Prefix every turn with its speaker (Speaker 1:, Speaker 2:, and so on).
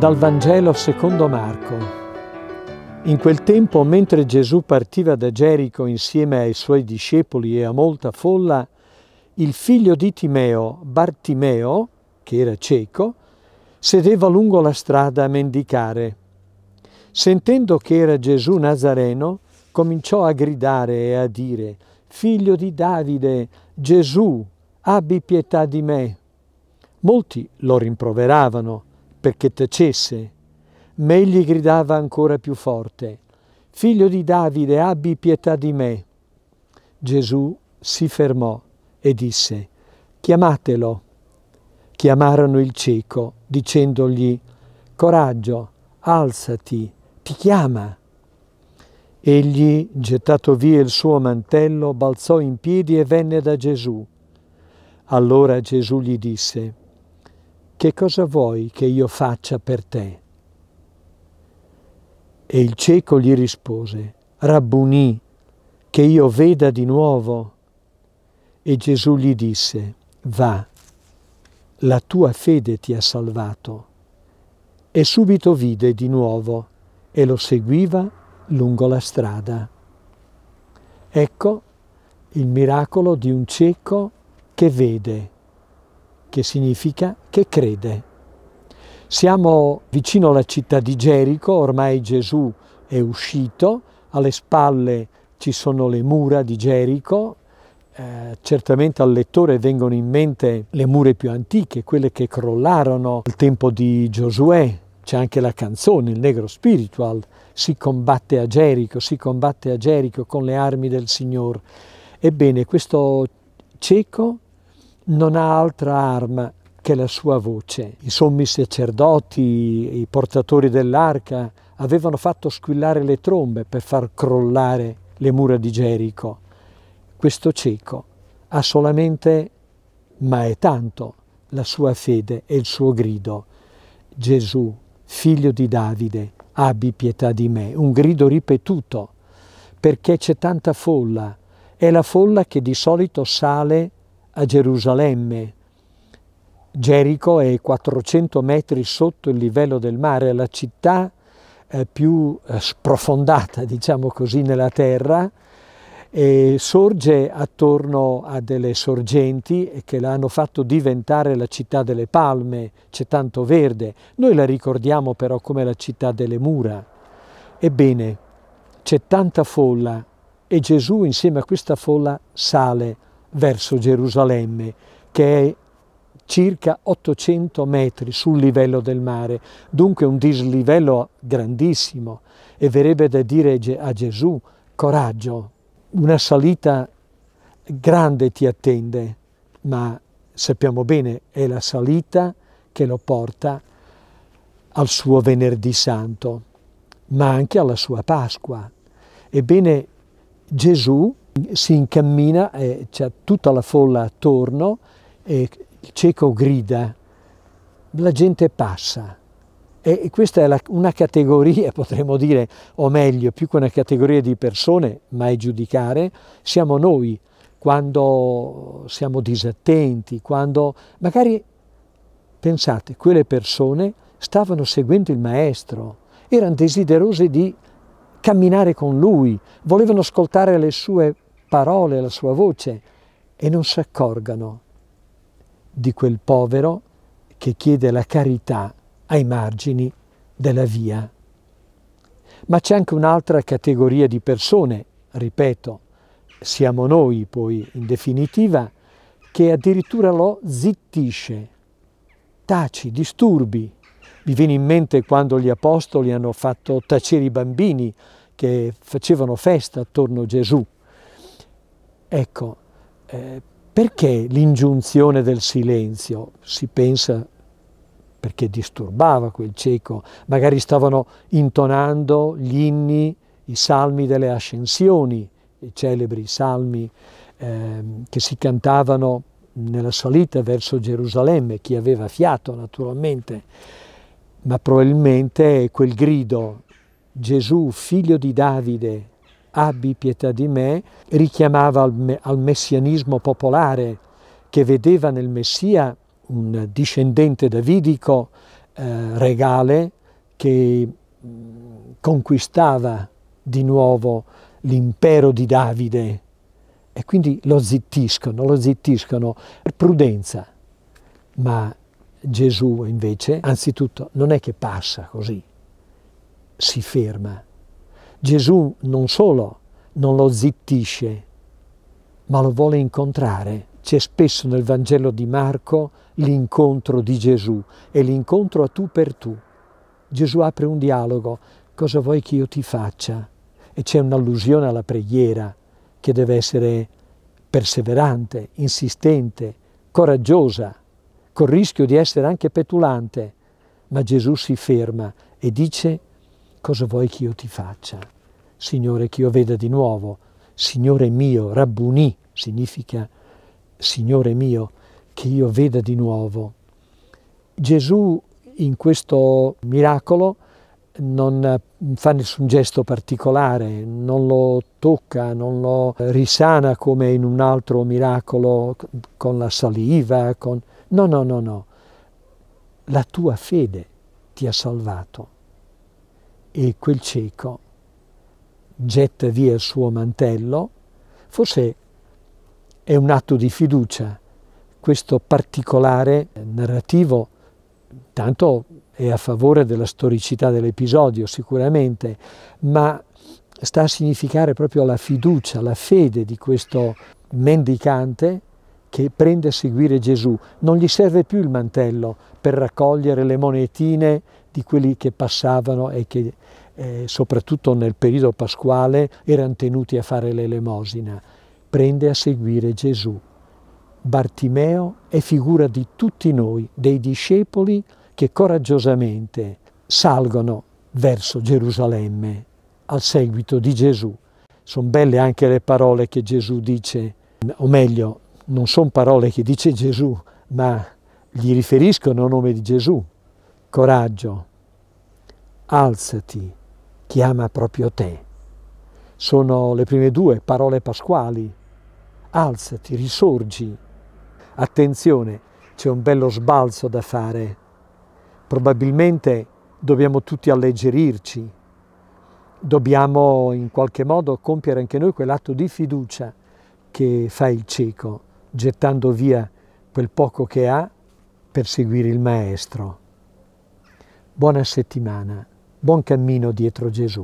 Speaker 1: Dal Vangelo secondo Marco. In quel tempo, mentre Gesù partiva da Gerico insieme ai suoi discepoli e a molta folla, il figlio di Timeo, Bartimeo, che era cieco, sedeva lungo la strada a mendicare. Sentendo che era Gesù Nazareno, cominciò a gridare e a dire, Figlio di Davide, Gesù, abbi pietà di me. Molti lo rimproveravano perché tacesse, ma egli gridava ancora più forte, Figlio di Davide, abbi pietà di me. Gesù si fermò e disse, Chiamatelo. Chiamarono il cieco, dicendogli, Coraggio, alzati, ti chiama. Egli, gettato via il suo mantello, balzò in piedi e venne da Gesù. Allora Gesù gli disse, che cosa vuoi che io faccia per te? E il cieco gli rispose, Rabbunì, che io veda di nuovo. E Gesù gli disse, va, la tua fede ti ha salvato. E subito vide di nuovo e lo seguiva lungo la strada. Ecco il miracolo di un cieco che vede che significa che crede. Siamo vicino alla città di Gerico, ormai Gesù è uscito, alle spalle ci sono le mura di Gerico, eh, certamente al lettore vengono in mente le mura più antiche, quelle che crollarono al tempo di Giosuè, c'è anche la canzone, il negro spiritual, si combatte a Gerico, si combatte a Gerico con le armi del Signore. Ebbene, questo cieco non ha altra arma che la sua voce. I sommi sacerdoti, i portatori dell'arca avevano fatto squillare le trombe per far crollare le mura di Gerico. Questo cieco ha solamente, ma è tanto, la sua fede e il suo grido. Gesù, figlio di Davide, abbi pietà di me. Un grido ripetuto, perché c'è tanta folla. È la folla che di solito sale a Gerusalemme. Gerico è 400 metri sotto il livello del mare, la città eh, più eh, sprofondata, diciamo così, nella terra, e sorge attorno a delle sorgenti che l'hanno fatto diventare la città delle palme, c'è tanto verde. Noi la ricordiamo però come la città delle mura. Ebbene, c'è tanta folla e Gesù insieme a questa folla sale verso Gerusalemme, che è circa 800 metri sul livello del mare, dunque un dislivello grandissimo e verrebbe da dire a Gesù, coraggio, una salita grande ti attende, ma sappiamo bene è la salita che lo porta al suo venerdì santo, ma anche alla sua Pasqua. Ebbene, Gesù si incammina, eh, c'è tutta la folla attorno, eh, il cieco grida, la gente passa. E questa è la, una categoria, potremmo dire, o meglio, più che una categoria di persone, mai giudicare, siamo noi quando siamo disattenti, quando magari, pensate, quelle persone stavano seguendo il maestro, erano desiderose di camminare con lui, volevano ascoltare le sue parole, la sua voce e non si accorgano di quel povero che chiede la carità ai margini della via. Ma c'è anche un'altra categoria di persone, ripeto, siamo noi poi in definitiva, che addirittura lo zittisce. Taci, disturbi. Mi viene in mente quando gli apostoli hanno fatto tacere i bambini che facevano festa attorno a Gesù. Ecco, eh, perché l'ingiunzione del silenzio? Si pensa perché disturbava quel cieco, magari stavano intonando gli inni, i salmi delle ascensioni, i celebri salmi eh, che si cantavano nella salita verso Gerusalemme, chi aveva fiato naturalmente, ma probabilmente quel grido Gesù, figlio di Davide, abbi pietà di me, richiamava al, messianismo popolare che vedeva nel Messia un discendente davidico eh, regale che mm, conquistava di nuovo l'impero di Davide e quindi lo zittiscono, lo zittiscono per prudenza, ma Gesù invece anzitutto non è che passa così, si ferma. Gesù non solo non lo zittisce, ma lo vuole incontrare. C'è spesso nel Vangelo di Marco l'incontro di Gesù e l'incontro a tu per tu. Gesù apre un dialogo, cosa vuoi che io ti faccia? E c'è un'allusione alla preghiera che deve essere perseverante, insistente, coraggiosa, col rischio di essere anche petulante. Ma Gesù si ferma e dice cosa vuoi che io ti faccia? Signore, che io veda di nuovo, Signore mio, rabbunì significa Signore mio, che io veda di nuovo. Gesù in questo miracolo non fa nessun gesto particolare, non lo tocca, non lo risana come in un altro miracolo con la saliva, con... no, no, no, no. La tua fede ti ha salvato e quel cieco getta via il suo mantello, forse è un atto di fiducia. Questo particolare narrativo tanto è a favore della storicità dell'episodio sicuramente, ma sta a significare proprio la fiducia, la fede di questo mendicante che prende a seguire Gesù, non gli serve più il mantello per raccogliere le monetine di quelli che passavano e che eh, soprattutto nel periodo pasquale erano tenuti a fare l'elemosina. Prende a seguire Gesù. Bartimeo è figura di tutti noi, dei discepoli che coraggiosamente salgono verso Gerusalemme al seguito di Gesù. Sono belle anche le parole che Gesù dice, o meglio non sono parole che dice Gesù, ma gli riferiscono a nome di Gesù. Coraggio, alzati, chiama proprio te. Sono le prime due parole pasquali. Alzati, risorgi. Attenzione, c'è un bello sbalzo da fare. Probabilmente dobbiamo tutti alleggerirci, dobbiamo in qualche modo compiere anche noi quell'atto di fiducia che fa il cieco gettando via quel poco che ha per seguire il Maestro. Buona settimana, buon cammino dietro Gesù.